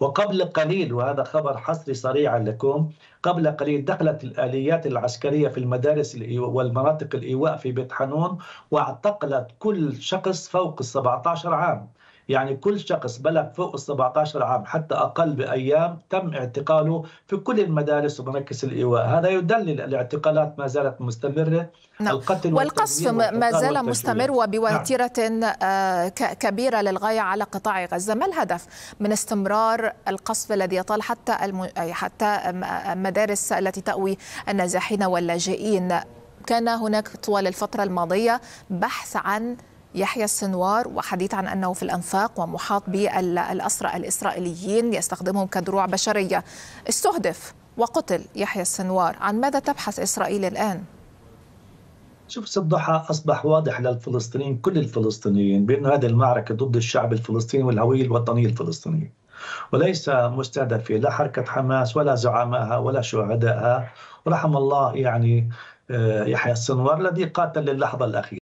وقبل قليل وهذا خبر حصري سريعا لكم قبل قليل دخلت الآليات العسكرية في المدارس والمناطق الإيواء في بيت حنون واعتقلت كل شخص فوق ال 17 عام يعني كل شخص بلغ فوق ال 17 عام حتى اقل بايام تم اعتقاله في كل المدارس ومراكز الايواء، هذا يدلل الاعتقالات ما زالت مستمره نعم. القتل والقصف ما زال مستمر وبوتيره نعم. آه، كبيره للغايه على قطاع غزه، ما الهدف من استمرار القصف الذي يطال حتى الم... حتى المدارس التي تأوي النازحين واللاجئين؟ كان هناك طوال الفتره الماضيه بحث عن يحيى السنوار وحديث عن أنه في الأنفاق ومحاط بالأسرى الإسرائيليين يستخدمهم كدروع بشرية استهدف وقتل يحيى السنوار عن ماذا تبحث إسرائيل الآن؟ شوف الضحى اصبح واضح للفلسطينيين كل الفلسطينيين بان هذه المعركه ضد الشعب الفلسطيني والهويه الوطنيه الفلسطينيه وليس مستهدفه لا حركه حماس ولا زعمائها ولا شهدائها ورحم الله يعني آه، يحيى السنوار الذي قاتل للحظه الاخيره